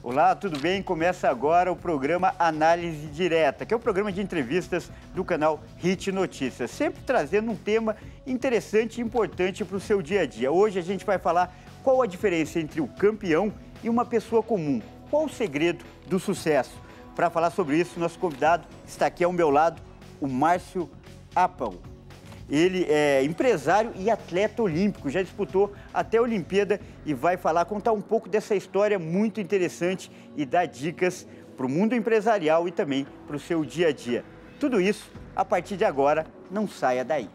Olá, tudo bem? Começa agora o programa Análise Direta, que é o um programa de entrevistas do canal Hit Notícias, sempre trazendo um tema interessante e importante para o seu dia a dia. Hoje a gente vai falar qual a diferença entre o campeão e uma pessoa comum, qual o segredo do sucesso. Para falar sobre isso, nosso convidado está aqui ao meu lado, o Márcio Apão. Ele é empresário e atleta olímpico, já disputou até a Olimpíada e vai falar, contar um pouco dessa história muito interessante e dar dicas para o mundo empresarial e também para o seu dia a dia. Tudo isso a partir de agora, não saia daí.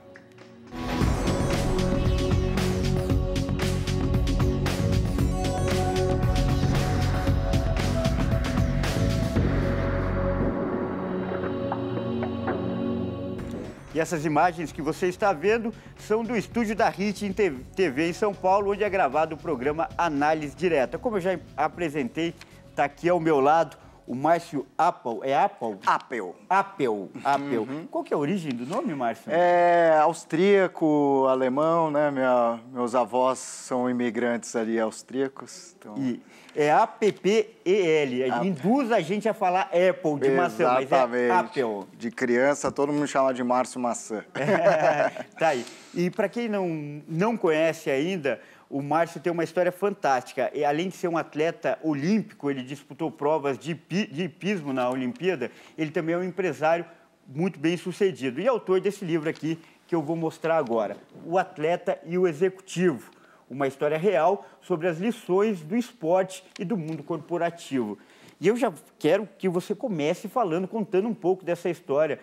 E essas imagens que você está vendo são do estúdio da Hit TV em São Paulo, onde é gravado o programa Análise Direta. Como eu já apresentei, está aqui ao meu lado o Márcio Apple. É Apple? Apple. Apple. Apple. Uhum. Qual que é a origem do nome, Márcio? É austríaco, alemão, né? Minha, meus avós são imigrantes ali austríacos. Então... E é A-P-P-E-L. Induz a gente a falar Apple de Exatamente. maçã, mas é Apple. De criança, todo mundo chama de Márcio Maçã. É, tá aí. E para quem não, não conhece ainda, o Márcio tem uma história fantástica. E, além de ser um atleta olímpico, ele disputou provas de, de hipismo na Olimpíada, ele também é um empresário muito bem sucedido. E autor desse livro aqui, que eu vou mostrar agora, O Atleta e o Executivo uma história real sobre as lições do esporte e do mundo corporativo. E eu já quero que você comece falando, contando um pouco dessa história.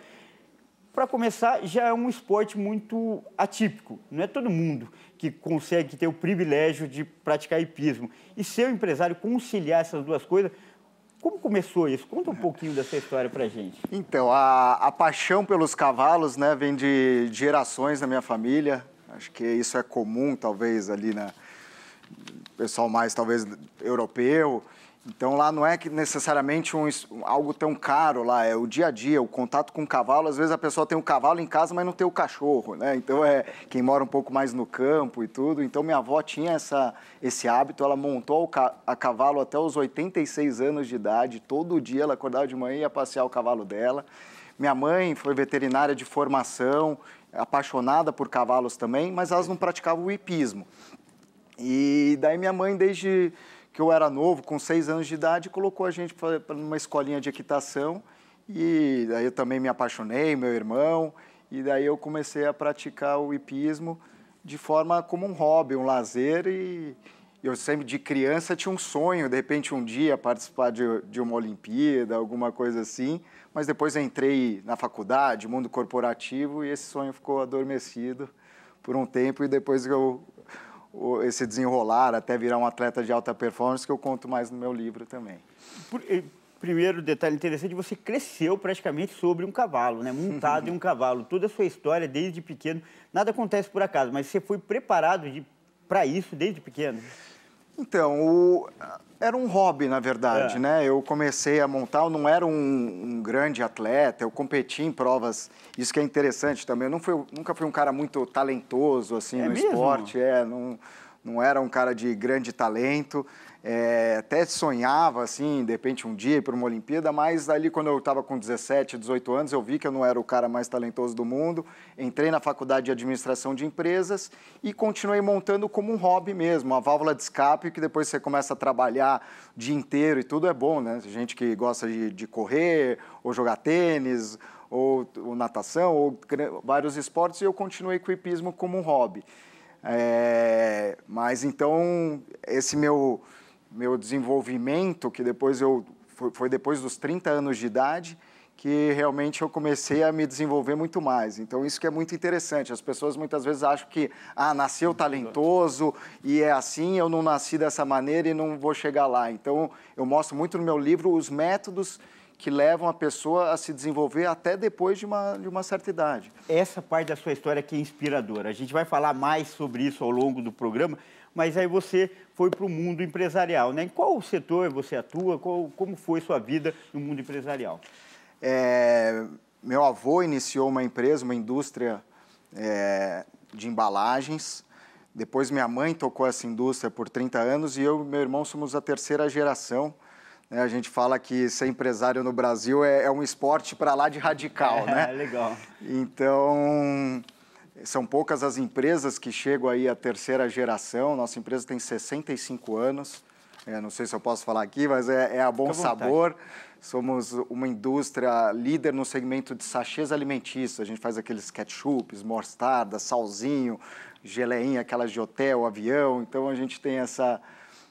Para começar, já é um esporte muito atípico. Não é todo mundo que consegue ter o privilégio de praticar hipismo. E ser um empresário conciliar essas duas coisas como começou isso? Conta um pouquinho dessa história para gente. Então, a, a paixão pelos cavalos, né, vem de, de gerações na minha família. Acho que isso é comum, talvez, ali na pessoal mais, talvez, europeu. Então, lá não é que necessariamente um, algo tão caro lá, é o dia a dia, o contato com o cavalo. Às vezes a pessoa tem o cavalo em casa, mas não tem o cachorro, né? Então, é quem mora um pouco mais no campo e tudo. Então, minha avó tinha essa, esse hábito, ela montou a cavalo até os 86 anos de idade. Todo dia ela acordava de manhã e ia passear o cavalo dela. Minha mãe foi veterinária de formação, apaixonada por cavalos também, mas elas não praticavam o hipismo. E daí minha mãe, desde que eu era novo, com seis anos de idade, colocou a gente para uma escolinha de equitação. E daí eu também me apaixonei, meu irmão, e daí eu comecei a praticar o hipismo de forma como um hobby, um lazer. E eu sempre, de criança, tinha um sonho, de repente, um dia participar de, de uma Olimpíada, alguma coisa assim mas depois entrei na faculdade, mundo corporativo, e esse sonho ficou adormecido por um tempo e depois eu esse desenrolar até virar um atleta de alta performance que eu conto mais no meu livro também. Eh, primeiro detalhe interessante, você cresceu praticamente sobre um cavalo, né? Montado em um cavalo. Toda a sua história desde pequeno, nada acontece por acaso, mas você foi preparado para isso desde pequeno? Então, o, era um hobby, na verdade, é. né? Eu comecei a montar, eu não era um, um, grande atleta, eu competi em provas, isso que é interessante também. Eu fui, nunca fui um cara muito talentoso, assim, é no mesmo? esporte, é, não, não era um cara de grande talento, é, até sonhava, assim, de repente um dia ir para uma Olimpíada, mas ali quando eu estava com 17, 18 anos, eu vi que eu não era o cara mais talentoso do mundo. Entrei na faculdade de administração de empresas e continuei montando como um hobby mesmo, uma válvula de escape que depois você começa a trabalhar o dia inteiro e tudo é bom, né? Gente que gosta de, de correr ou jogar tênis ou, ou natação ou vários esportes e eu continuei com o hipismo como um hobby. É, mas então esse meu meu desenvolvimento, que depois eu foi depois dos 30 anos de idade que realmente eu comecei a me desenvolver muito mais. Então isso que é muito interessante. As pessoas muitas vezes acham que ah, nasceu talentoso e é assim, eu não nasci dessa maneira e não vou chegar lá. Então eu mostro muito no meu livro os métodos que levam a pessoa a se desenvolver até depois de uma, de uma certa idade. Essa parte da sua história é que é inspiradora. A gente vai falar mais sobre isso ao longo do programa, mas aí você foi para o mundo empresarial. Né? Em qual setor você atua? Qual, como foi sua vida no mundo empresarial? É, meu avô iniciou uma empresa, uma indústria é, de embalagens. Depois minha mãe tocou essa indústria por 30 anos e eu e meu irmão somos a terceira geração. Né? A gente fala que ser empresário no Brasil é, é um esporte para lá de radical, é, né? Legal. Então, são poucas as empresas que chegam aí à terceira geração. Nossa empresa tem 65 anos. É, não sei se eu posso falar aqui, mas é, é a Bom Sabor. Somos uma indústria líder no segmento de sachês alimentícios. A gente faz aqueles ketchups, mostarda, salzinho, geleinha, aquelas de hotel, avião. Então a gente tem essa,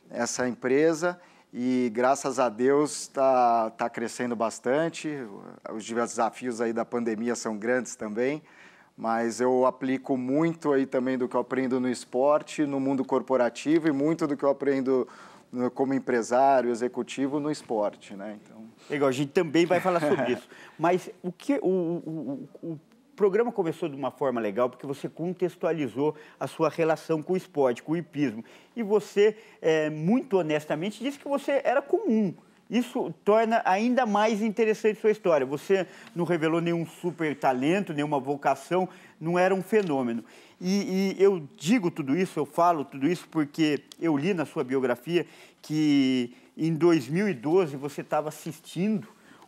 essa empresa e graças a Deus está tá crescendo bastante. Os desafios aí da pandemia são grandes também mas eu aplico muito aí também do que eu aprendo no esporte, no mundo corporativo e muito do que eu aprendo né, como empresário, executivo no esporte, né? Então... Legal, a gente também vai falar sobre isso. Mas o que o, o, o, programa começou de uma forma legal porque você contextualizou a sua relação com o esporte, com o hipismo. E você, é, muito honestamente, disse que você era comum. Isso torna ainda mais interessante sua história. Você não revelou nenhum super talento, nenhuma vocação, não era um fenômeno. E, e, eu digo tudo isso, eu falo tudo isso porque eu li na sua biografia que em 2012 você estava assistindo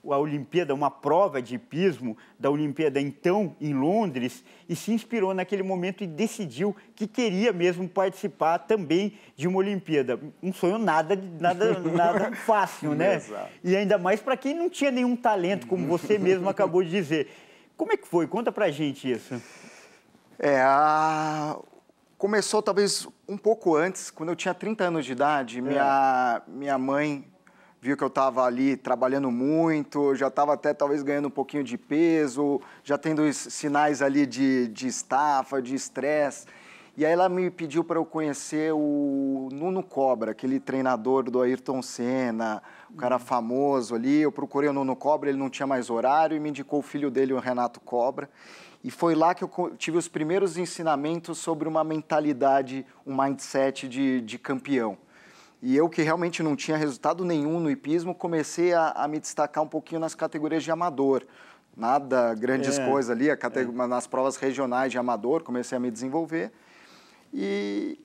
a Olimpíada, uma prova de hipismo da Olimpíada então em Londres, e se inspirou naquele momento e decidiu que queria mesmo participar também de uma Olimpíada. Um sonho nada, nada, nada fácil, né? Exato. E ainda mais para quem não tinha nenhum talento, como você mesmo acabou de dizer. Como é que foi? Conta pra gente isso. É, a... começou talvez um pouco antes, quando eu tinha 30 anos de idade, é. minha, minha mãe viu que eu estava ali trabalhando muito, já estava até talvez ganhando um pouquinho de peso, já tendo sinais ali de, de estafa, de estresse. E aí ela me pediu para eu conhecer o Nuno Cobra, aquele treinador do Ayrton Senna, o cara uhum. famoso ali. Eu procurei o Nuno Cobra, ele não tinha mais horário e me indicou o filho dele, o Renato Cobra. E foi lá que eu tive os primeiros ensinamentos sobre uma mentalidade, um mindset de, de campeão. E eu, que realmente não tinha resultado nenhum no hipismo, comecei a, a me destacar um pouquinho nas categorias de amador. Nada grandes é, coisas ali, a é. nas provas regionais de amador, comecei a me desenvolver. E,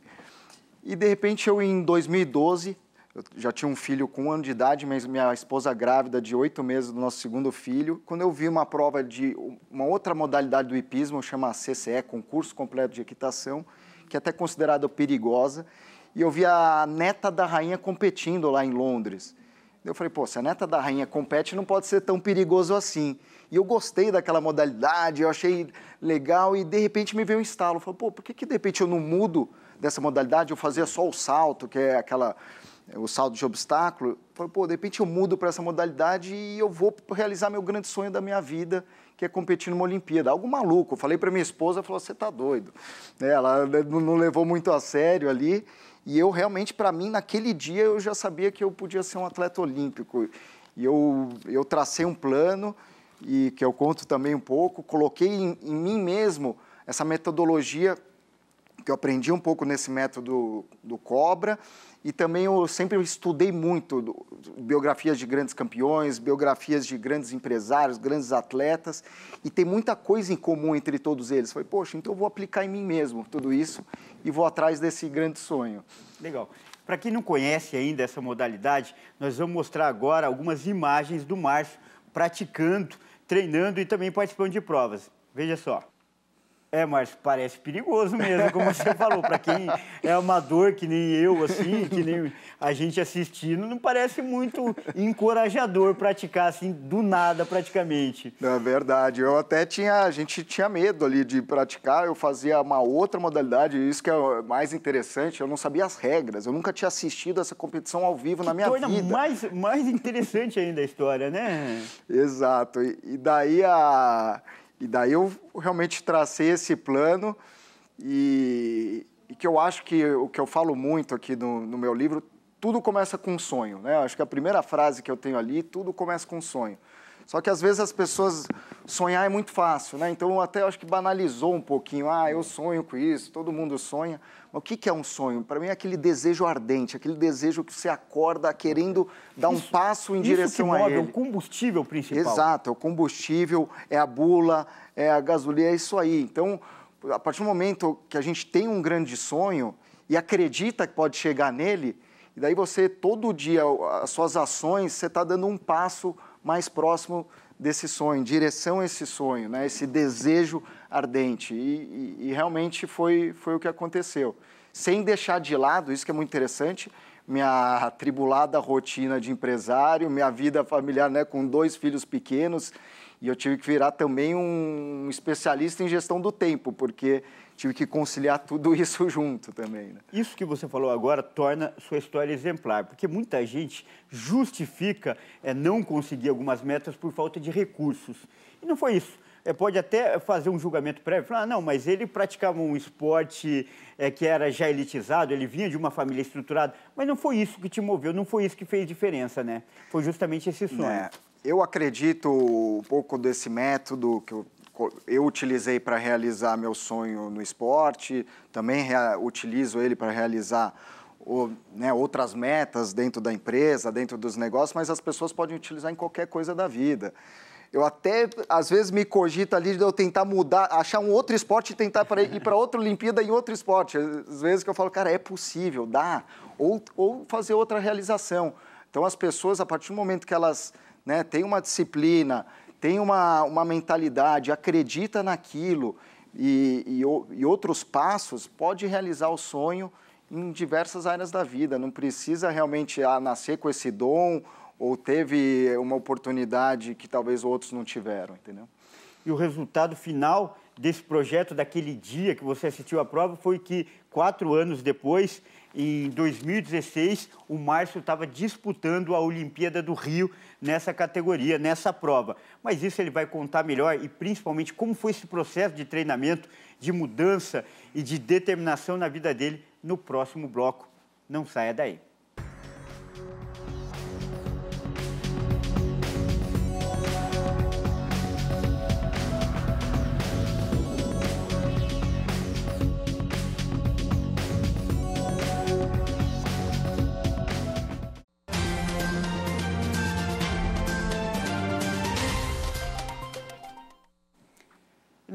e de repente, eu em 2012, eu já tinha um filho com um ano de idade, mas minha esposa grávida de oito meses do nosso segundo filho. Quando eu vi uma prova de uma outra modalidade do hipismo, chama CCE, Concurso Completo de Equitação, que é até considerada perigosa, e eu vi a neta da rainha competindo lá em Londres. Eu falei, pô, se a neta da rainha compete, não pode ser tão perigoso assim. E eu gostei daquela modalidade, eu achei legal e de repente me veio um instalo. Eu falei, pô, por que, que de repente eu não mudo dessa modalidade? Eu fazia só o salto, que é aquela o salto de obstáculo. Eu falei, pô, de repente eu mudo para essa modalidade e eu vou realizar meu grande sonho da minha vida, que é competir numa Olimpíada. Algo maluco. Eu falei para minha esposa, ela falou, você tá doido. Ela não levou muito a sério ali. E eu realmente, para mim, naquele dia eu já sabia que eu podia ser um atleta olímpico. E eu, eu tracei um plano, e que eu conto também um pouco, coloquei em, em mim mesmo essa metodologia que eu aprendi um pouco nesse método do Cobra e também eu sempre estudei muito biografias de grandes campeões, biografias de grandes empresários, grandes atletas, e tem muita coisa em comum entre todos eles. Falei, poxa, então eu vou aplicar em mim mesmo tudo isso e vou atrás desse grande sonho. Legal. Para quem não conhece ainda essa modalidade, nós vamos mostrar agora algumas imagens do Márcio praticando, treinando e também participando de provas. Veja só. É, mas parece perigoso mesmo, como você falou. Para quem é amador, que nem eu, assim, que nem a gente assistindo, não parece muito encorajador praticar, assim, do nada, praticamente. É verdade. Eu até tinha... A gente tinha medo ali de praticar. Eu fazia uma outra modalidade, isso que é mais interessante. Eu não sabia as regras. Eu nunca tinha assistido essa competição ao vivo que na minha torna vida. torna mais, mais interessante ainda a história, né? Exato. E, e daí a... E daí eu realmente tracei esse plano e, e que eu acho que o que eu falo muito aqui no, no meu livro, tudo começa com um sonho, né? Acho que a primeira frase que eu tenho ali, tudo começa com um sonho. Só que às vezes as pessoas sonhar é muito fácil, né? Então até acho que banalizou um pouquinho. Ah, eu sonho com isso, todo mundo sonha. Mas o que, é um sonho? Para mim é aquele desejo ardente, aquele desejo que você acorda querendo dar isso, um passo em direção move, a ele. É o combustível principal. Exato, é o combustível, é a bula, é a gasolina, é isso aí. Então, a partir do momento que a gente tem um grande sonho e acredita que pode chegar nele, e daí você, todo dia, as suas ações, você está dando um passo mais próximo desse sonho, em direção a esse sonho, né? esse desejo ardente. E, e, e realmente foi, foi o que aconteceu. Sem deixar de lado, isso que é muito interessante, minha atribulada rotina de empresário, minha vida familiar né, com dois filhos pequenos. E eu tive que virar também um especialista em gestão do tempo, porque tive que conciliar tudo isso junto também. Né? Isso que você falou agora torna sua história exemplar, porque muita gente justifica é, não conseguir algumas metas por falta de recursos. E não foi isso. É, pode até fazer um julgamento prévio, falar, ah, não, mas ele praticava um esporte é, que era já elitizado, ele vinha de uma família estruturada, mas não foi isso que te moveu, não foi isso que fez diferença, né? Foi justamente esse sonho. É, eu acredito um pouco desse método que eu eu utilizei para realizar meu sonho no esporte, também utilizo ele para realizar né, outras metas dentro da empresa, dentro dos negócios, mas as pessoas podem utilizar em qualquer coisa da vida. Eu até, às vezes, me cogito ali de eu tentar mudar, achar um outro esporte e tentar ir para outra Olimpíada em outro esporte. Às vezes que eu falo, cara, é possível, dá. Ou, ou fazer outra realização. Então, as pessoas, a partir do momento que elas né, têm uma disciplina, tem uma, uma mentalidade, acredita naquilo e, e, e outros passos, pode realizar o sonho em diversas áreas da vida. Não precisa realmente ah, nascer com esse dom ou teve uma oportunidade que talvez outros não tiveram, entendeu? E o resultado final desse projeto, daquele dia que você assistiu à prova, foi que quatro anos depois em 2016, o Márcio estava disputando a Olimpíada do Rio nessa categoria, nessa prova. Mas isso ele vai contar melhor e principalmente como foi esse processo de treinamento, de mudança e de determinação na vida dele no próximo bloco. Não saia daí.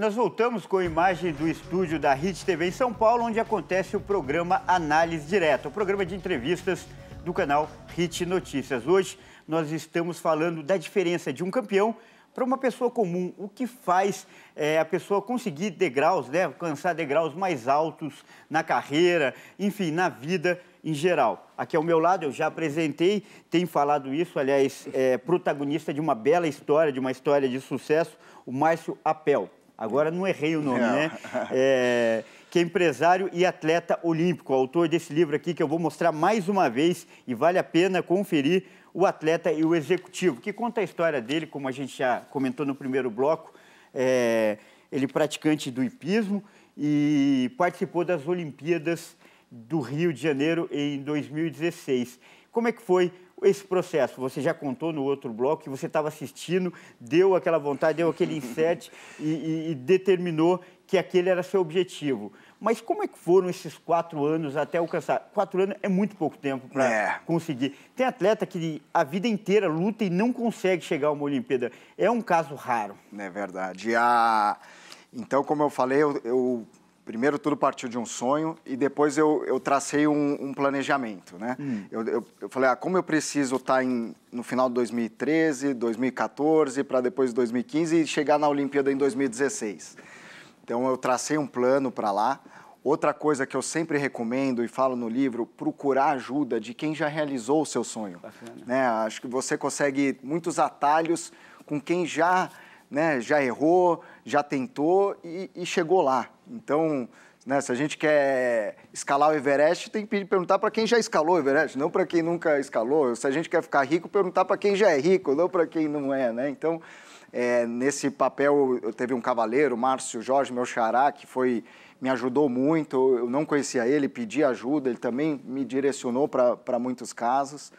Nós voltamos com a imagem do estúdio da Hit TV em São Paulo, onde acontece o programa Análise Direta, o programa de entrevistas do canal Hit Notícias. Hoje nós estamos falando da diferença de um campeão para uma pessoa comum, o que faz é, a pessoa conseguir degraus, né, alcançar degraus mais altos na carreira, enfim, na vida em geral. Aqui ao meu lado, eu já apresentei, tem falado isso, aliás, é protagonista de uma bela história, de uma história de sucesso, o Márcio Apel agora não errei o nome, não. né? É, que é empresário e atleta olímpico, autor desse livro aqui que eu vou mostrar mais uma vez e vale a pena conferir o atleta e o executivo, que conta a história dele, como a gente já comentou no primeiro bloco, é, ele praticante do hipismo e participou das Olimpíadas do Rio de Janeiro em 2016. Como é que foi esse processo? Você já contou no outro bloco que você estava assistindo, deu aquela vontade, deu aquele insert e, e, e determinou que aquele era seu objetivo. Mas como é que foram esses quatro anos até alcançar? Quatro anos é muito pouco tempo para é. conseguir. Tem atleta que a vida inteira luta e não consegue chegar a uma Olimpíada. É um caso raro. É verdade. A... Então, como eu falei, eu, eu Primeiro tudo partiu de um sonho e depois eu, eu tracei um, um planejamento, né? Hum. Eu, eu, eu, falei, ah, como eu preciso estar tá em, no final de 2013, 2014, para depois 2015 e chegar na Olimpíada em 2016. Então eu tracei um plano para lá. Outra coisa que eu sempre recomendo e falo no livro, procurar ajuda de quem já realizou o seu sonho. Né? Acho que você consegue muitos atalhos com quem já, né, já errou, já tentou e, e chegou lá. Então, né, se a gente quer escalar o Everest, tem que perguntar para quem já escalou o Everest, não para quem nunca escalou. Se a gente quer ficar rico, perguntar para quem já é rico, não para quem não é, né? Então, é, nesse papel, eu teve um cavaleiro, Márcio Jorge, meu xará, que foi me ajudou muito. Eu não conhecia ele, pedi ajuda, ele também me direcionou para muitos casos.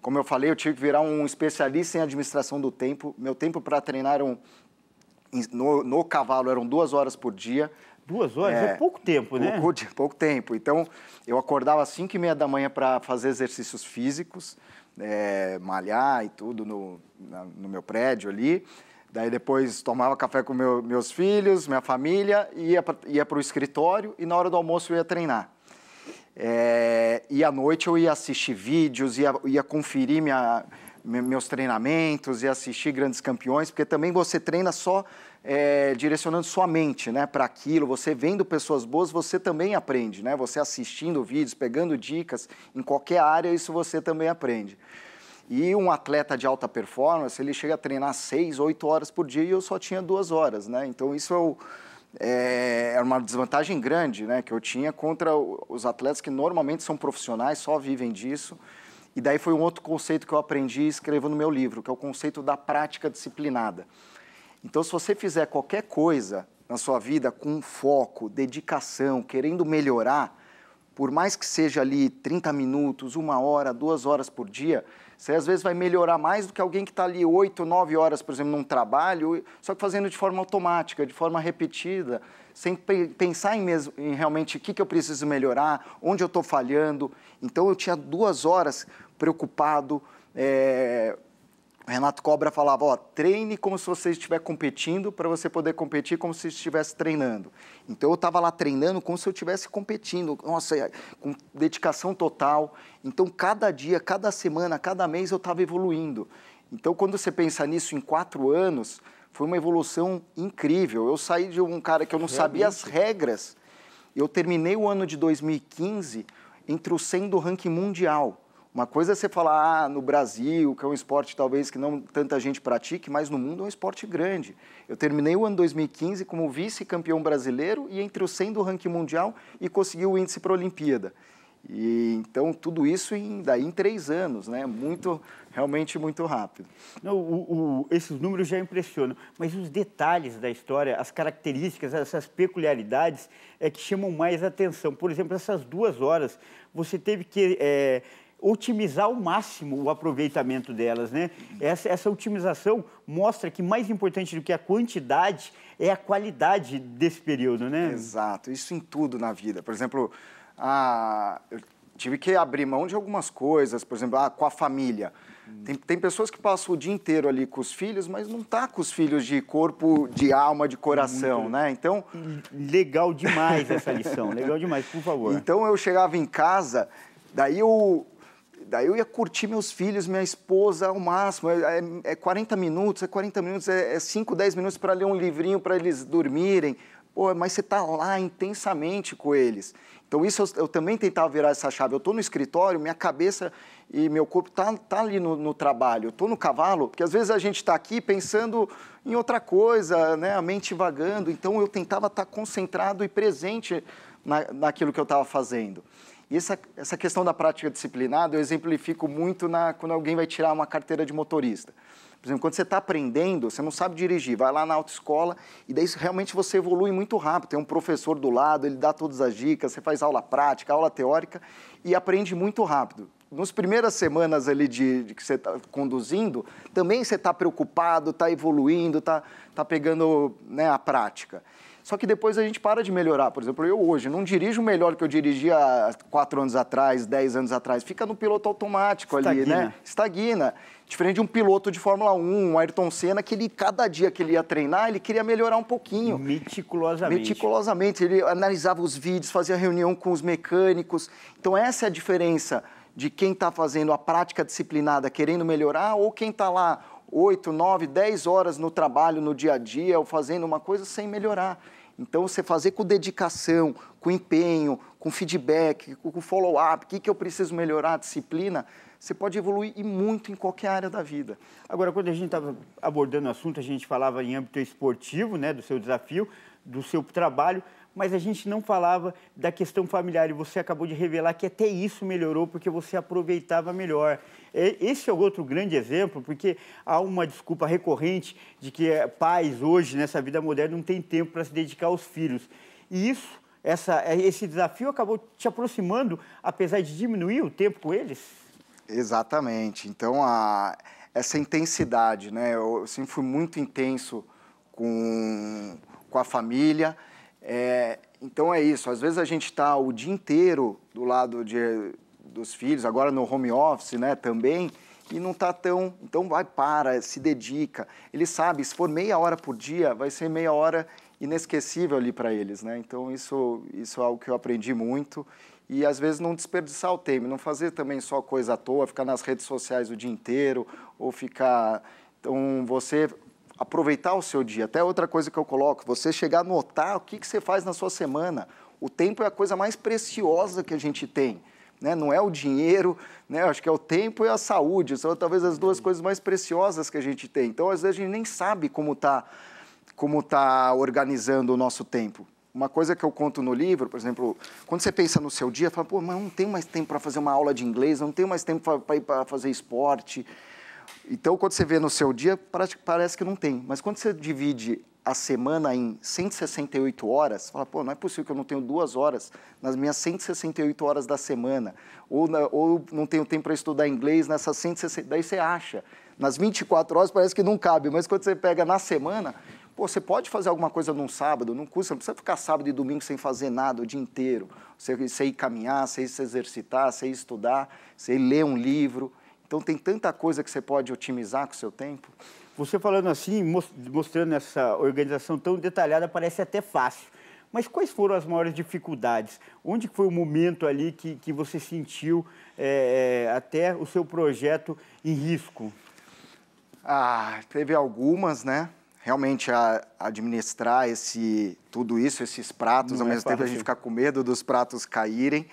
Como eu falei, eu tive que virar um especialista em administração do tempo. Meu tempo para treinar era um, no, no cavalo eram duas horas por dia. Duas horas? É, é pouco tempo, né? Pouco, pouco tempo. Então, eu acordava às cinco e meia da manhã para fazer exercícios físicos, é, malhar e tudo no, na, no meu prédio ali. Daí depois tomava café com meu, meus filhos, minha família, ia para o escritório e na hora do almoço eu ia treinar. É, e à noite eu ia assistir vídeos, ia, ia conferir minha, meus treinamentos e assistir grandes campeões, porque também você treina só é, direcionando sua mente né, para aquilo, você vendo pessoas boas, você também aprende, né? Você assistindo vídeos, pegando dicas em qualquer área, isso você também aprende. E um atleta de alta performance, ele chega a treinar seis, oito horas por dia e eu só tinha duas horas, né? Então isso é o é, é uma desvantagem grande né, que eu tinha contra os atletas que normalmente são profissionais, só vivem disso. E daí foi um outro conceito que eu aprendi e escrevo no meu livro, que é o conceito da prática disciplinada. Então, se você fizer qualquer coisa na sua vida com foco, dedicação, querendo melhorar, por mais que seja ali 30 minutos, uma hora, duas horas por dia, você às vezes vai melhorar mais do que alguém que está ali 8, 9 horas, por exemplo, num trabalho, só que fazendo de forma automática, de forma repetida, sem pensar em, mesmo, em realmente o que, que eu preciso melhorar, onde eu estou falhando. Então eu tinha duas horas preocupado. É... O Renato Cobra falava, ó, treine como se você estiver competindo para você poder competir como se estivesse treinando. Então eu estava lá treinando como se eu estivesse competindo, nossa, é, com dedicação total. Então cada dia, cada semana, cada mês eu estava evoluindo. Então quando você pensa nisso em quatro anos, foi uma evolução incrível. Eu saí de um cara que eu não Realmente. sabia as regras. Eu terminei o ano de 2015 entre o 100 do ranking mundial. Uma coisa é você falar ah, no Brasil, que é um esporte talvez que não tanta gente pratique, mas no mundo é um esporte grande. Eu terminei o ano 2015 como vice-campeão brasileiro e entre os 100 do ranking mundial e consegui o índice para a Olimpíada. E, então, tudo isso em, daí em três anos, né? Muito, realmente muito rápido. Não, o, o, esses números já impressionam, mas os detalhes da história, as características, essas peculiaridades é que chamam mais atenção. Por exemplo, essas duas horas, você teve que é, otimizar ao máximo o aproveitamento delas, né? Essa, essa otimização mostra que mais importante do que a quantidade é a qualidade desse período, né? Exato, isso em tudo na vida. Por exemplo, a... eu tive que abrir mão de algumas coisas, por exemplo, ah, com a família. Tem, tem pessoas que passam o dia inteiro ali com os filhos, mas não tá com os filhos de corpo, de alma, de coração, Muito né? Então. Legal demais essa lição, legal demais, por favor. Então eu chegava em casa, daí eu daí eu ia curtir meus filhos, minha esposa ao máximo. É, é 40 é minutos, é 40 minutos, é, é 5, 10 minutos para ler um livrinho para eles dormirem. Pô, mas você está lá intensamente com eles. Então, isso eu, eu também tentava virar essa chave. Eu estou no escritório, minha cabeça e meu corpo tá, tá ali no, no trabalho. Eu estou no cavalo, porque às vezes a gente está aqui pensando em outra coisa, né? a mente vagando. Então, eu tentava estar tá concentrado e presente na, naquilo que eu estava fazendo. E essa, essa questão da prática disciplinada eu exemplifico muito na, quando alguém vai tirar uma carteira de motorista. Por exemplo, quando você está aprendendo, você não sabe dirigir, vai lá na autoescola e daí realmente você evolui muito rápido. Tem um professor do lado, ele dá todas as dicas, você faz aula prática, aula teórica e aprende muito rápido nas primeiras semanas ali de, de que você está conduzindo, também você está preocupado, está evoluindo, está tá pegando né, a prática. Só que depois a gente para de melhorar. Por exemplo, eu hoje não dirijo melhor que eu dirigia quatro anos atrás, dez anos atrás. Fica no piloto automático ali, né? Estagna. Diferente de um piloto de Fórmula 1, um Ayrton Senna, que ele, cada dia que ele ia treinar, ele queria melhorar um pouquinho. Meticulosamente. Meticulosamente. Ele analisava os vídeos, fazia reunião com os mecânicos. Então, essa é a diferença de quem está fazendo a prática disciplinada, querendo melhorar, ou quem está lá 8, 9, 10 horas no trabalho, no dia a dia, ou fazendo uma coisa sem melhorar. Então, você fazer com dedicação, com empenho, com feedback, com follow-up, o que, que eu preciso melhorar, disciplina, você pode evoluir e muito em qualquer área da vida. Agora, quando a gente estava abordando o assunto, a gente falava em âmbito esportivo, né, do seu desafio, do seu trabalho, mas a gente não falava da questão familiar e você acabou de revelar que até isso melhorou porque você aproveitava melhor. É, esse é outro grande exemplo, porque há uma desculpa recorrente de que eh, pais hoje, nessa vida moderna, não têm tempo para se dedicar aos filhos. E isso, essa, eh, esse desafio acabou te aproximando, apesar de diminuir o tempo com eles? Exatamente. Então, a, essa intensidade, né? Eu, sempre fui muito intenso com, com a família. É, então é isso. Às vezes a gente está o dia inteiro do lado de, dos filhos, agora no home office, né, também, e não está tão. Então vai, para, se dedica. Ele sabe, se for meia hora por dia, vai ser meia hora inesquecível ali para eles, né? Então isso, isso é algo que eu aprendi muito e às vezes não desperdiçar o tempo, não fazer também só coisa à toa, ficar nas redes sociais o dia inteiro ou ficar então você aproveitar o seu dia. Até outra coisa que eu coloco, você chegar a notar o que que você faz na sua semana. O tempo é a coisa mais preciosa que a gente tem. Né? Não é o dinheiro, né? acho que é o tempo e a saúde, são talvez as duas coisas mais preciosas que a gente tem. Então, às vezes, a gente nem sabe como está como tá organizando o nosso tempo. Uma coisa que eu conto no livro, por exemplo, quando você pensa no seu dia, fala, pô, mas não tenho mais tempo para fazer uma aula de inglês, não tenho mais tempo para ir para fazer esporte, então, quando você vê no seu dia, parece que não tem. Mas quando você divide a semana em 168 horas, fala, pô, não é possível que eu não tenho duas horas nas minhas 168 horas da semana, ou, na, ou não tenho tempo para estudar inglês nessas 160, daí você acha. Nas 24 horas parece que não cabe, mas quando você pega na semana, pô, você pode fazer alguma coisa num sábado, não custa, não precisa ficar sábado e domingo sem fazer nada o dia inteiro. Você, você ir caminhar, você ir se exercitar, você ir estudar, você ir ler um livro. Então tem tanta coisa que você pode otimizar com o seu tempo. Você falando assim, mostrando essa organização tão detalhada, parece até fácil. Mas quais foram as maiores dificuldades? Onde foi o momento ali que, que você sentiu é, até o seu projeto em risco? Ah, teve algumas, né? Realmente a, administrar esse tudo isso, esses pratos, Não ao é mesmo tempo a gente ficar com medo dos pratos caírem.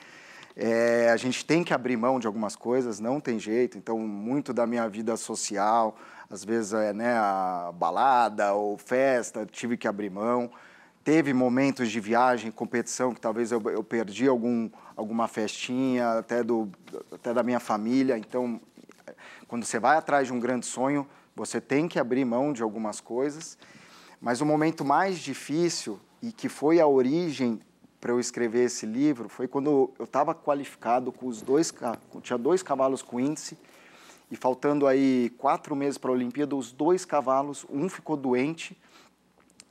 É, a gente tem que abrir mão de algumas coisas, não tem jeito. Então, muito da minha vida social, às vezes é né, a balada ou festa, tive que abrir mão. Teve momentos de viagem, competição, que talvez eu, eu perdi algum, alguma festinha, até, do, até da minha família. Então, quando você vai atrás de um grande sonho, você tem que abrir mão de algumas coisas. Mas o momento mais difícil e que foi a origem para eu escrever esse livro foi quando eu estava qualificado com os dois, tinha dois cavalos com índice e faltando aí quatro meses para a Olimpíada, os dois cavalos, um ficou doente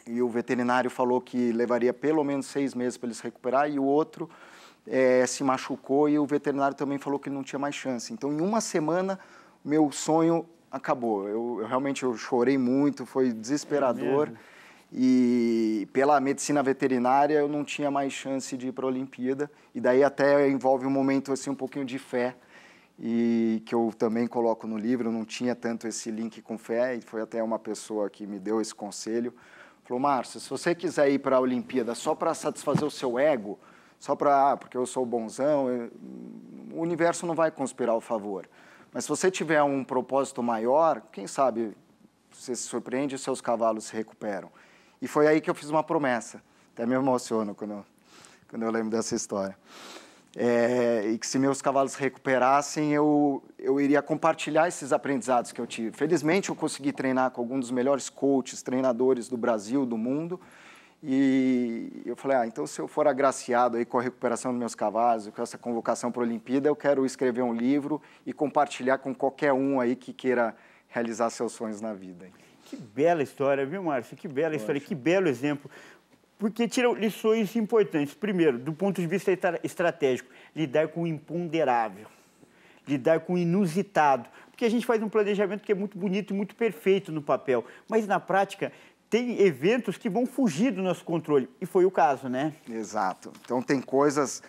e o veterinário falou que levaria pelo menos seis meses para eles recuperar e o outro é, se machucou e o veterinário também falou que não tinha mais chance. Então, em uma semana, meu sonho acabou. Eu, eu realmente eu chorei muito, foi é desesperador. É e pela medicina veterinária eu não tinha mais chance de ir para a Olimpíada. E daí até envolve um momento assim um pouquinho de fé e que eu também coloco no livro. não tinha tanto esse link com fé e foi até uma pessoa que me deu esse conselho. Falou, Márcio, se você quiser ir para a Olimpíada só para satisfazer o seu ego, só para ah, porque eu sou bonzão, eu, o universo não vai conspirar ao favor. Mas se você tiver um propósito maior, quem sabe você se surpreende e seus cavalos se recuperam. E foi aí que eu fiz uma promessa. Até me emociono quando eu, quando eu lembro dessa história. É, e que se meus cavalos recuperassem, eu, eu iria compartilhar esses aprendizados que eu tive. Felizmente, eu consegui treinar com algum dos melhores coaches, treinadores do Brasil, do mundo. E eu falei, ah, então se eu for agraciado aí com a recuperação dos meus cavalos, com essa convocação para a Olimpíada, eu quero escrever um livro e compartilhar com qualquer um aí que queira realizar seus sonhos na vida. Que bela história, viu, Márcio? Que bela história, que belo exemplo. Porque tiram lições importantes. Primeiro, do ponto de vista estratégico, lidar com o imponderável, lidar com o inusitado. Porque a gente faz um planejamento que é muito bonito e muito perfeito no papel, mas na prática tem eventos que vão fugir do nosso controle. E foi o caso, né? Exato. Então tem coisas.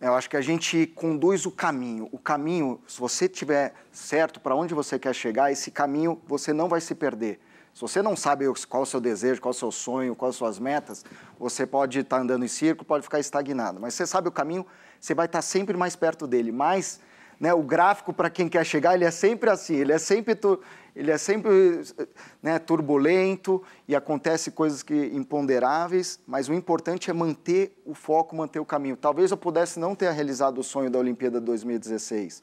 Eu acho que a gente conduz o caminho. O caminho, se você tiver certo para onde você quer chegar, esse caminho você não vai se perder. Se você não sabe qual o seu desejo, qual o seu sonho, quais suas metas, você pode estar andando em círculo, pode ficar estagnado. Mas você sabe o caminho, você vai estar sempre mais perto dele. Mas né, o gráfico para quem quer chegar, ele é sempre assim, ele é sempre, tu, ele é sempre né, turbulento e acontece coisas que imponderáveis, mas o importante é manter o foco, manter o caminho. Talvez eu pudesse não ter realizado o sonho da Olimpíada 2016,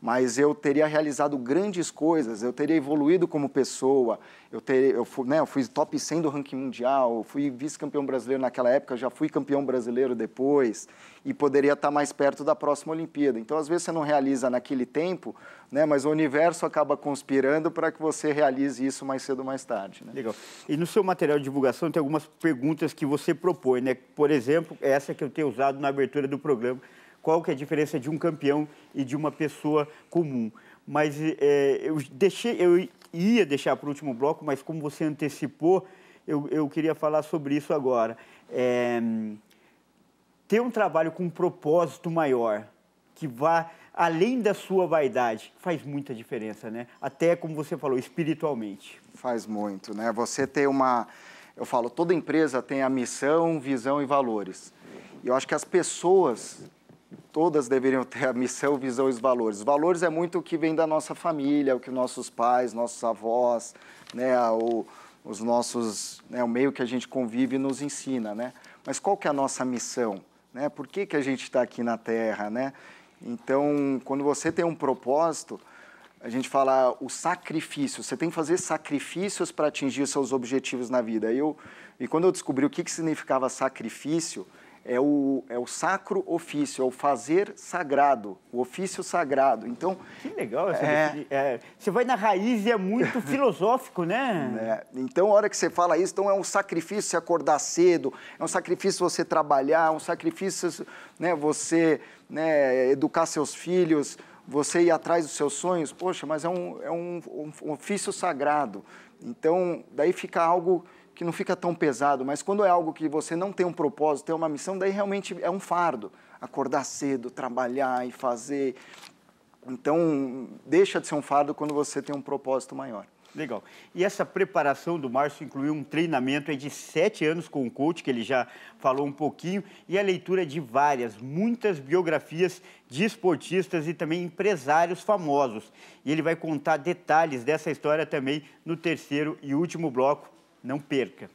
mas eu teria realizado grandes coisas, eu teria evoluído como pessoa, eu, ter, eu, fui, né, eu fui top 100 do ranking mundial, fui vice-campeão brasileiro naquela época, já fui campeão brasileiro depois e poderia estar mais perto da próxima Olimpíada. Então, às vezes, você não realiza naquele tempo, né, mas o universo acaba conspirando para que você realize isso mais cedo ou mais tarde. Né? Legal. E no seu material de divulgação tem algumas perguntas que você propõe, né? Por exemplo, essa que eu tenho usado na abertura do programa, qual que é a diferença de um campeão e de uma pessoa comum. Mas é, eu, deixei, eu ia deixar para o último bloco, mas como você antecipou, eu, eu queria falar sobre isso agora. É, ter um trabalho com um propósito maior, que vá além da sua vaidade, faz muita diferença, né? Até, como você falou, espiritualmente. Faz muito, né? Você tem uma... Eu falo, toda empresa tem a missão, visão e valores. E eu acho que as pessoas todas deveriam ter a missão, visão e os valores. Valores é muito o que vem da nossa família, o que nossos pais, nossos avós, né, o, os nossos, né, o meio que a gente convive nos ensina, né? Mas qual que é a nossa missão, né? Por que, que a gente está aqui na Terra, né? Então, quando você tem um propósito, a gente fala ah, o sacrifício. Você tem que fazer sacrifícios para atingir seus objetivos na vida. Eu, e quando eu descobri o que, que significava sacrifício, é o, é o sacro ofício, é o fazer sagrado, o ofício sagrado. Então que legal essa é... é você vai na raiz e é muito filosófico, né? É, então, a hora que você fala isso, então é um sacrifício você acordar cedo, é um sacrifício você trabalhar, é um sacrifício né, você né, educar seus filhos, você ir atrás dos seus sonhos. Poxa, mas é um, é um, um ofício sagrado. Então, daí fica algo que não fica tão pesado, mas quando é algo que você não tem um propósito, tem uma missão, daí realmente é um fardo. Acordar cedo, trabalhar e fazer. Então, deixa de ser um fardo quando você tem um propósito maior. Legal. E essa preparação do Márcio incluiu um treinamento de sete anos com o coach, que ele já falou um pouquinho, e a leitura de várias, muitas biografias de esportistas e também empresários famosos. E ele vai contar detalhes dessa história também no terceiro e último bloco não perca!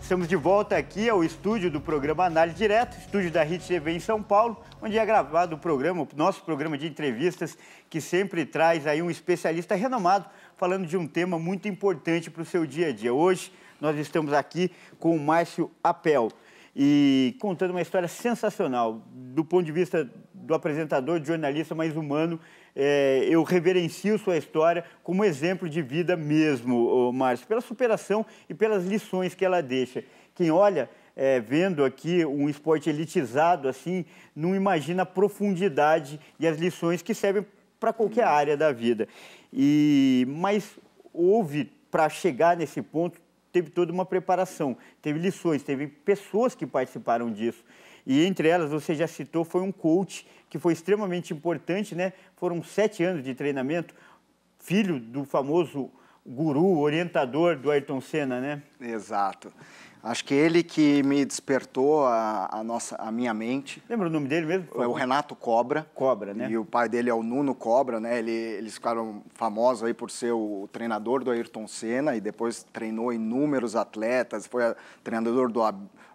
Estamos de volta aqui ao estúdio do programa Análise Direto, estúdio da Hit TV em São Paulo, onde é gravado o programa, o nosso programa de entrevistas, que sempre traz aí um especialista renomado falando de um tema muito importante para o seu dia a dia. Hoje nós estamos aqui com o Márcio Apel e contando uma história sensacional. Do ponto de vista do apresentador, de jornalista mais humano, é, eu reverencio sua história como exemplo de vida mesmo, Márcio, pela superação e pelas lições que ela deixa. Quem olha é, vendo aqui um esporte elitizado assim, não imagina a profundidade e as lições que servem para qualquer área da vida. E, mas houve, para chegar nesse ponto, teve toda uma preparação, teve lições, teve pessoas que participaram disso. E entre elas, você já citou, foi um coach que foi extremamente importante, né? Foram sete anos de treinamento, filho do famoso guru, orientador do Ayrton Senna, né? Exato. Acho que ele que me despertou a, a, nossa, a minha mente. Lembra o nome dele mesmo? É o Renato Cobra. Cobra, né? E o pai dele é o Nuno Cobra, né? Ele, eles ficaram famosos aí por ser o treinador do Ayrton Senna e depois treinou inúmeros atletas, foi a, treinador do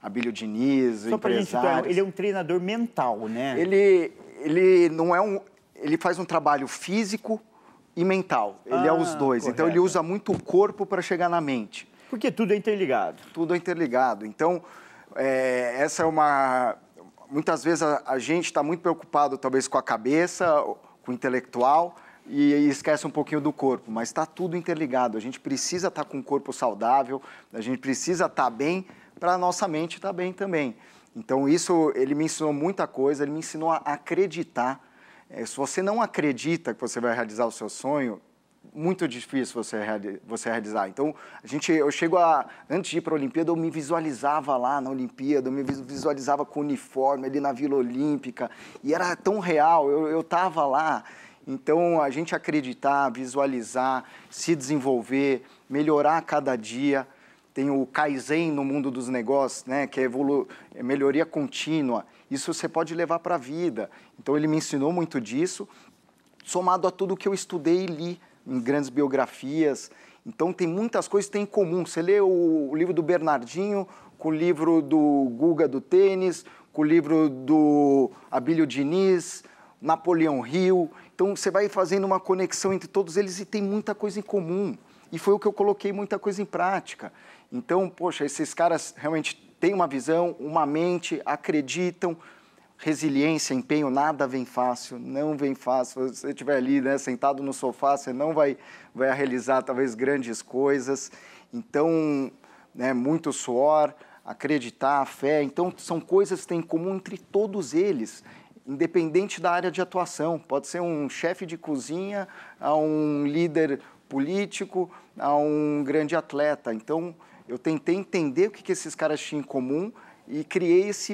Abílio Diniz, então, empresário. ele é um treinador mental, né? Ele, ele não é um... Ele faz um trabalho físico e mental. Ele ah, é os ah, dois. Correto. Então ele usa muito o corpo para chegar na mente. Porque tudo é interligado. Tudo é interligado. Então, é, essa é uma. Muitas vezes a, a gente está muito preocupado, talvez, com a cabeça, com o intelectual, e, e esquece um pouquinho do corpo, mas está tudo interligado. A gente precisa estar tá com o corpo saudável, a gente precisa estar tá bem para a nossa mente estar tá bem também. Então, isso ele me ensinou muita coisa, ele me ensinou a acreditar. É, se você não acredita que você vai realizar o seu sonho, muito difícil você, você realizar. Então, a gente, eu chego a, antes de ir para a Olimpíada, eu me visualizava lá na Olimpíada, eu me visualizava com uniforme ali na Vila Olímpica, e era tão real, eu estava lá. Então, a gente acreditar, visualizar, se desenvolver, melhorar cada dia. Tem o Kaizen no mundo dos negócios, né, que é evolu é melhoria contínua. Isso você pode levar para a vida. Então, ele me ensinou muito disso, somado a tudo que eu estudei e li em grandes biografias. Então tem muitas coisas que tem em comum. Você lê o, o livro do Bernardinho com o livro do Guga do tênis, com o livro do Abílio Diniz, Napoleão Rio, Então você vai fazendo uma conexão entre todos eles e tem muita coisa em comum. E foi o que eu coloquei muita coisa em prática. Então, poxa, esses caras realmente têm uma visão, uma mente, acreditam, resiliência, empenho, nada vem fácil, não vem fácil. Se você estiver ali né, sentado no sofá, você não vai, vai realizar talvez grandes coisas. Então, né, muito suor, acreditar, fé. Então, são coisas que têm em comum entre todos eles, independente da área de atuação. Pode ser um chefe de cozinha, a um líder político, a um grande atleta. Então, eu tentei entender o que, que esses caras tinham em comum e criei esse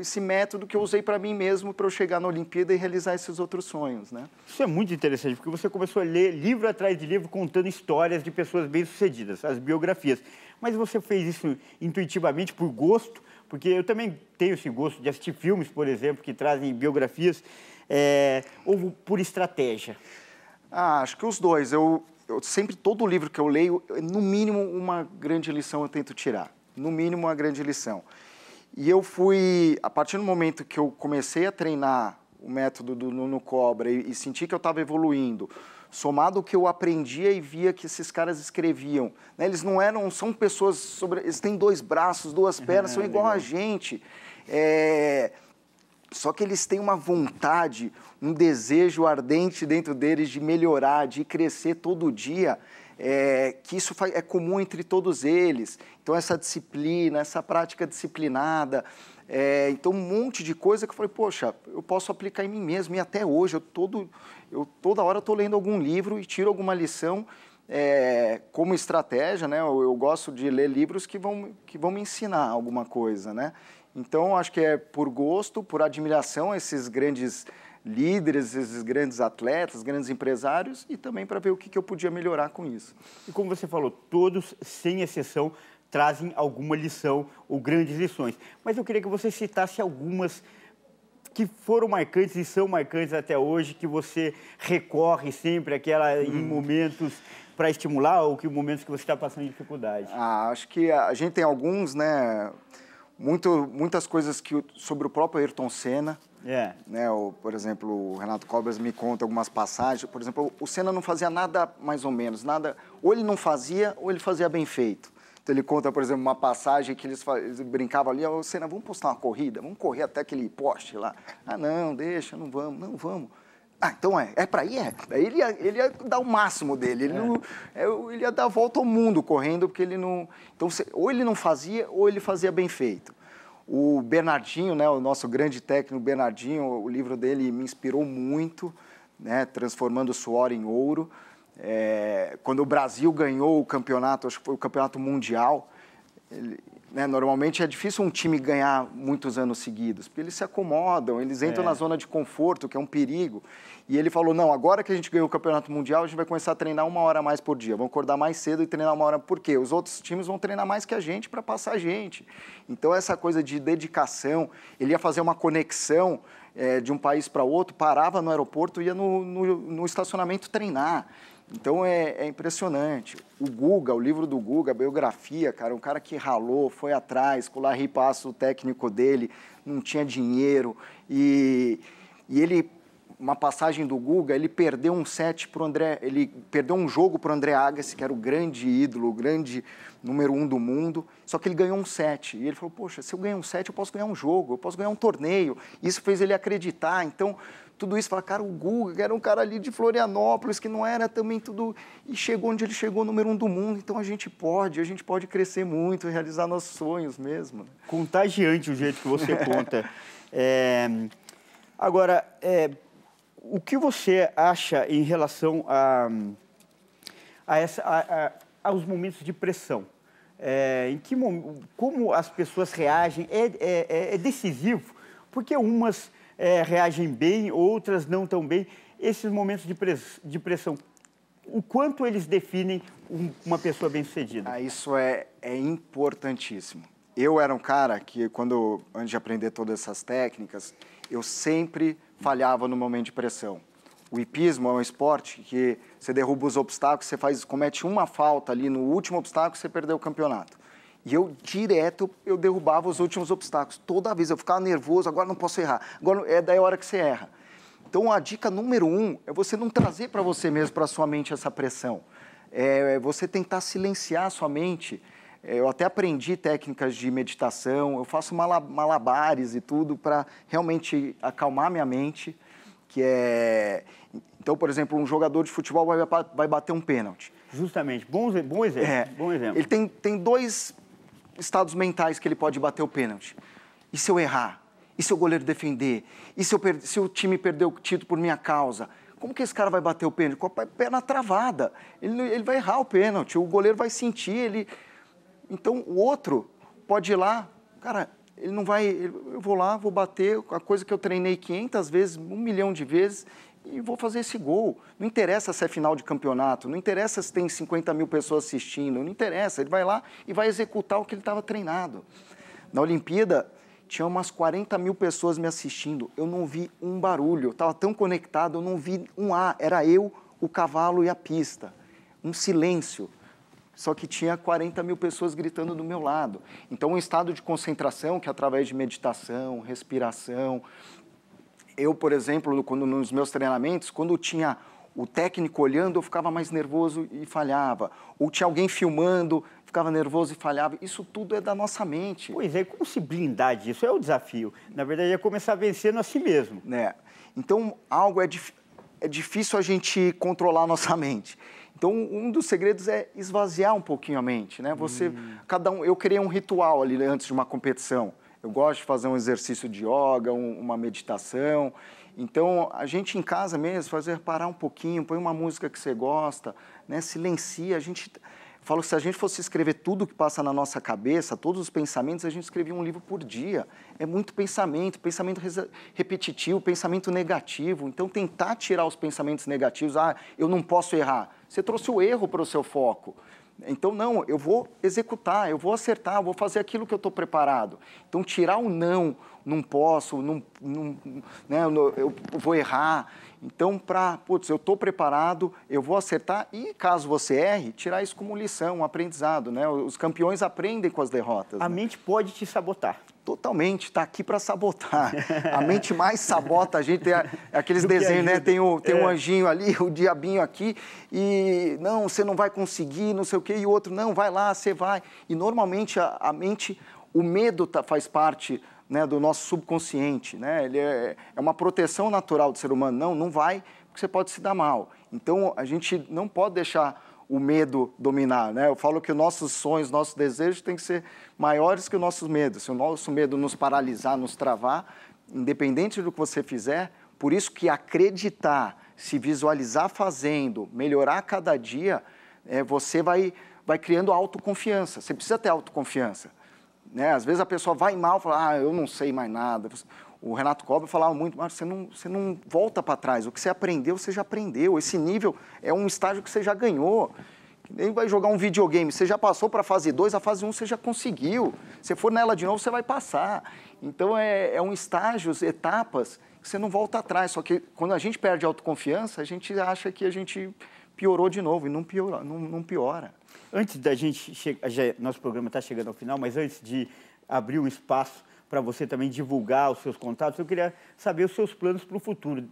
esse método que eu usei para mim mesmo para eu chegar na Olimpíada e realizar esses outros sonhos, né? Isso é muito interessante, porque você começou a ler livro atrás de livro contando histórias de pessoas bem-sucedidas, as biografias. Mas você fez isso intuitivamente, por gosto, porque eu também tenho esse gosto de assistir filmes, por exemplo, que trazem biografias, é... ou por estratégia? Ah, acho que os dois. Eu, eu sempre, todo livro que eu leio, no mínimo uma grande lição eu tento tirar. No mínimo uma grande lição. E eu fui, a partir do momento que eu comecei a treinar o método do Nuno Cobra e, e senti que eu estava evoluindo, somado o que eu aprendia e via que esses caras escreviam. Né? Eles não eram, são pessoas, sobre, eles têm dois braços, duas pernas, são é, igual a gente. É, só que eles têm uma vontade, um desejo ardente dentro deles de melhorar, de crescer todo dia é, que isso é comum entre todos eles. Então, essa disciplina, essa prática disciplinada, é, então, um monte de coisa que eu falei, poxa, eu posso aplicar em mim mesmo. E até hoje, eu, todo, eu toda hora estou lendo algum livro e tiro alguma lição é, como estratégia, né? Eu, eu, gosto de ler livros que vão, que vão me ensinar alguma coisa, né? Então, acho que é por gosto, por admiração esses grandes líderes, esses grandes atletas, grandes empresários e também para ver o que, que eu podia melhorar com isso. E como você falou, todos, sem exceção, trazem alguma lição ou grandes lições. Mas eu queria que você citasse algumas que foram marcantes e são marcantes até hoje, que você recorre sempre àquela em hum. momentos para estimular ou que momentos que você está passando dificuldade? Ah, acho que a gente tem alguns, né? muito, muitas coisas que, sobre o próprio Ayrton Senna. Yeah. É. Né, por exemplo, o Renato Cobras me conta algumas passagens. Por exemplo, o Senna não fazia nada mais ou menos, nada. Ou ele não fazia, ou ele fazia bem feito. Então ele conta, por exemplo, uma passagem que eles, eles brincavam ali, ô Senna, vamos postar uma corrida, vamos correr até aquele poste lá. Ah, não, deixa, não vamos, não vamos. Ah, então é, é para ir, é. Daí ele ia, ele ia dar o máximo dele, ele, é. não, é, ele ia dar a volta ao mundo correndo, porque ele não... Então, ou ele não fazia, ou ele fazia bem feito. O Bernardinho, né, o nosso grande técnico Bernardinho, o livro dele me inspirou muito, né, transformando o suor em ouro. É, quando o Brasil ganhou o campeonato, acho que foi o campeonato mundial, ele, né, normalmente é difícil um time ganhar muitos anos seguidos, porque eles se acomodam, eles entram é. na zona de conforto, que é um perigo. E ele falou: não, agora que a gente ganhou o campeonato mundial, a gente vai começar a treinar uma hora mais por dia. Vamos acordar mais cedo e treinar uma hora. Por quê? Os outros times vão treinar mais que a gente para passar a gente. Então, essa coisa de dedicação, ele ia fazer uma conexão é, de um país para outro, parava no aeroporto, ia no, no, no estacionamento treinar. Então é, é, impressionante. O Guga, o livro do Guga, a biografia, cara, um cara que ralou, foi atrás, com o Larry Passo, o técnico dele, não tinha dinheiro e, e ele uma passagem do Guga, ele perdeu um set para André, ele perdeu um jogo para o André Agassi, que era o grande ídolo, o grande número um do mundo, só que ele ganhou um set. E ele falou, poxa, se eu ganhar um set, eu posso ganhar um jogo, eu posso ganhar um torneio. Isso fez ele acreditar, então... Tudo isso, fala, cara, o Guga, que era um cara ali de Florianópolis, que não era também tudo. E chegou onde ele chegou, número um do mundo. Então a gente pode, a gente pode crescer muito, realizar nossos sonhos mesmo. Né? Contagiante o jeito que você conta. É... Agora, é, o que você acha em relação a, a, essa, a, a aos momentos de pressão? É, em que, como as pessoas reagem é, é, é, é decisivo, porque umas é, reagem bem, outras não tão bem. Esses momentos de, pres, de pressão, o quanto eles definem um, uma pessoa bem-sucedida? Ah, isso é, é importantíssimo. Eu era um cara que, quando antes de aprender todas essas técnicas, eu sempre falhava no momento de pressão. O hipismo é um esporte que você derruba os obstáculos, você faz, comete uma falta ali no último obstáculo, você perdeu o campeonato. E eu direto eu derrubava os últimos obstáculos. Toda vez eu ficava nervoso, agora não posso errar. Agora é daí a hora que você erra. Então a dica número um é você não trazer para você mesmo, para sua mente essa pressão. É, é você tentar silenciar a sua mente é, eu até aprendi técnicas de meditação, eu faço malabares e tudo para realmente acalmar minha mente, que é... Então, por exemplo, um jogador de futebol vai bater um pênalti. Justamente, bom, bom é. exemplo, é, bom exemplo. Ele tem, tem dois estados mentais que ele pode bater o pênalti. E se eu errar? E se o goleiro defender? E se, per... se o time perder o título por minha causa? Como que esse cara vai bater o pênalti? Com a perna travada. Ele, ele vai errar o pênalti, o goleiro vai sentir, ele então o outro pode ir lá, cara, ele não vai, eu vou lá, vou bater a coisa que eu treinei 500 vezes, um milhão de vezes e vou fazer esse gol. Não interessa se é final de campeonato, não interessa se tem 50 mil pessoas assistindo, não interessa. Ele vai lá e vai executar o que ele estava treinado. Na Olimpíada, tinha umas 40 mil pessoas me assistindo. Eu não vi um barulho, estava tão conectado, eu não vi um A. Era eu, o cavalo e a pista. Um silêncio só que tinha 40 mil pessoas gritando do meu lado. Então, um estado de concentração que, é através de meditação, respiração. Eu, por exemplo, quando, nos meus treinamentos, quando tinha o técnico olhando, eu ficava mais nervoso e falhava. Ou tinha alguém filmando, ficava nervoso e falhava. Isso tudo é da nossa mente. Pois é, como se blindar disso? É o desafio. Na verdade, é começar vencendo a si mesmo. Né? Então, algo é, dif... é difícil a gente controlar a nossa mente. Então, um dos segredos é esvaziar um pouquinho a mente, né? Você, hum. cada um, eu criei um ritual ali né, antes de uma competição. Eu gosto de fazer um exercício de yoga, um, uma meditação. Então, a gente em casa mesmo, fazer parar um pouquinho, põe uma música que você gosta, né? Silencia, a gente falo que se a gente fosse escrever tudo que passa na nossa cabeça, todos os pensamentos, a gente escrevia um livro por dia. É muito pensamento, pensamento repetitivo, pensamento negativo. Então, tentar tirar os pensamentos negativos, ah, eu não posso errar. Você trouxe o erro para o seu foco. Então, não, eu vou executar, eu vou acertar, eu vou fazer aquilo que eu estou preparado. Então, tirar o não, não posso, não, não né, eu vou errar. Então, para, putz, eu estou preparado, eu vou acertar e, caso você erre, tirar isso como lição, um aprendizado, né? Os campeões aprendem com as derrotas. A né? mente pode te sabotar. Totalmente, está aqui para sabotar. a mente mais sabota a gente. É, é aqueles desenhos, né? Tem, o, tem é. um anjinho ali, o diabinho aqui, e não, você não vai conseguir, não sei o quê, e o outro, não, vai lá, você vai. E normalmente a, a mente, o medo tá, faz parte né, do nosso subconsciente, né? Ele é, é uma proteção natural do ser humano. Não, não vai, porque você pode se dar mal. Então, a gente não pode deixar o medo dominar. Né? Eu falo que os nossos sonhos, nossos desejos têm que ser maiores que os nossos medos. Se o nosso medo nos paralisar, nos travar, independente do que você fizer, por isso que acreditar, se visualizar fazendo, melhorar cada dia, é, você vai, vai criando autoconfiança. Você precisa ter autoconfiança né? Às vezes a pessoa vai mal, fala, ah, eu não sei mais nada. O Renato Cobra falava muito, mas você não, você não volta para trás. O que você aprendeu, você já aprendeu. Esse nível é um estágio que você já ganhou. Nem vai jogar um videogame, você já passou para a fase 2, a fase 1 um você já conseguiu. Se for nela de novo, você vai passar. Então, é, é um estágios, etapas, que você não volta atrás. Só que quando a gente perde a autoconfiança, a gente acha que a gente piorou de novo e não piora. Não, não piora. Antes da gente chegar, nosso programa está chegando ao final, mas antes de abrir um espaço para você também divulgar os seus contatos, eu queria saber os seus planos para o futuro.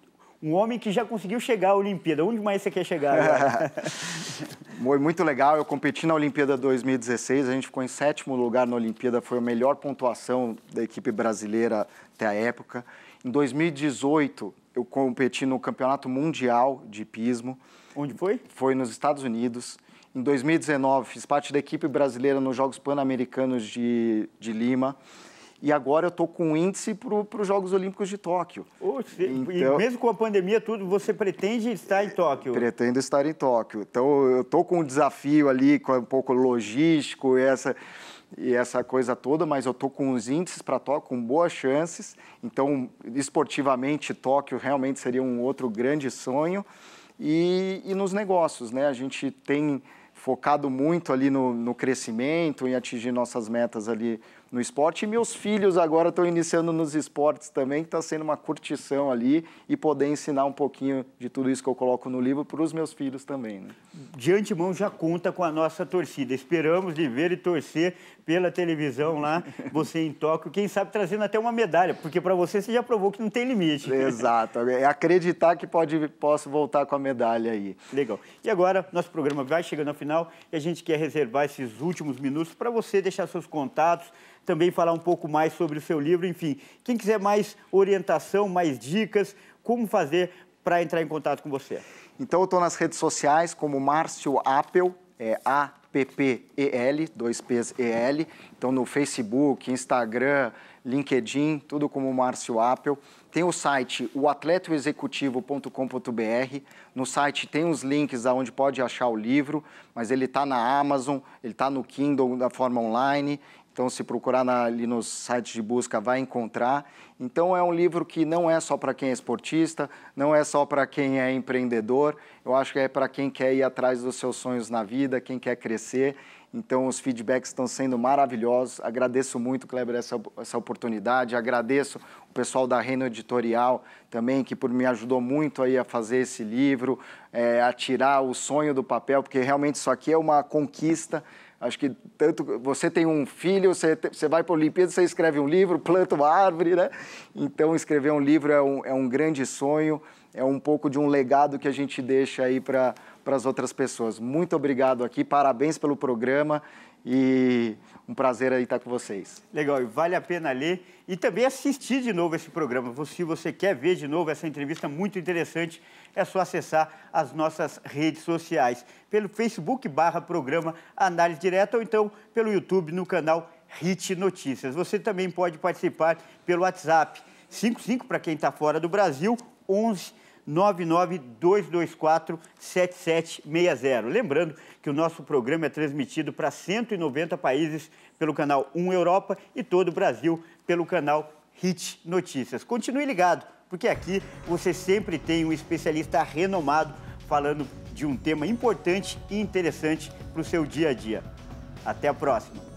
Um homem que já conseguiu chegar à Olimpíada, onde mais você quer chegar? Foi muito legal, eu competi na Olimpíada 2016, a gente ficou em sétimo lugar na Olimpíada, foi a melhor pontuação da equipe brasileira até a época. Em 2018, eu competi no Campeonato Mundial de Pismo. Onde foi? Foi nos Estados Unidos. Em 2019, fiz parte da equipe brasileira nos Jogos Pan-Americanos de, de Lima. E agora eu estou com índice para os Jogos Olímpicos de Tóquio. então, e mesmo com a pandemia, tudo, você pretende estar em Tóquio? Pretendo estar em Tóquio. Então eu estou com um desafio ali, com um pouco logístico e essa, e essa coisa toda, mas eu estou com os índices para Tóquio, com boas chances. Então, esportivamente, Tóquio realmente seria um outro grande sonho. E, e nos negócios, né? A gente tem focado muito ali no, no crescimento, em atingir nossas metas ali no esporte. E meus filhos agora estão iniciando nos esportes também, está sendo uma curtição ali e poder ensinar um pouquinho de tudo isso que eu coloco no livro para os meus filhos também. Né? De antemão já conta com a nossa torcida. Esperamos de ver e torcer pela televisão lá, você em Tóquio, quem sabe trazendo até uma medalha, porque para você você já provou que não tem limite. Exato, é acreditar que pode, posso voltar com a medalha aí. Legal. E agora, nosso programa vai chegando ao final e a gente quer reservar esses últimos minutos para você deixar seus contatos, também falar um pouco mais sobre o seu livro, enfim. Quem quiser mais orientação, mais dicas, como fazer para entrar em contato com você? Então, eu estou nas redes sociais como Márcio Apple, é A PPEL, dois P's EL. Então, no Facebook, Instagram, LinkedIn, tudo como Márcio Apple. Tem o site oatletoexecutivo.com.br. No site tem os links aonde pode achar o livro, mas ele está na Amazon, ele está no Kindle da forma online. Então, se procurar na, ali nos sites de busca, vai encontrar. Então, é um livro que não é só para quem é esportista, não é só para quem é empreendedor. Eu acho que é para quem quer ir atrás dos seus sonhos na vida, quem quer crescer. Então, os feedbacks estão sendo maravilhosos. Agradeço muito, Kleber, essa, essa oportunidade. Agradeço o pessoal da Reino Editorial também, que por me ajudou muito aí a fazer esse livro, é, a tirar o sonho do papel, porque realmente isso aqui é uma conquista Acho que tanto você tem um filho, você, você vai para a Olimpíada, você escreve um livro, planta uma árvore, né? Então, escrever um livro é um, é um grande sonho, é um pouco de um legado que a gente deixa aí para as outras pessoas. Muito obrigado aqui, parabéns pelo programa e um prazer aí estar com vocês. Legal, e vale a pena ler e também assistir de novo esse programa. Se você quer ver de novo essa entrevista muito interessante, é só acessar as nossas redes sociais, pelo Facebook barra programa Análise Direta ou então pelo YouTube no canal Hit Notícias. Você também pode participar pelo WhatsApp 55 para quem está fora do Brasil, 11 99224 7760. Lembrando que o nosso programa é transmitido para 190 países pelo canal 1 Europa e todo o Brasil pelo canal Hit Notícias. Continue ligado, porque aqui você sempre tem um especialista renomado falando de um tema importante e interessante para o seu dia a dia. Até a próxima!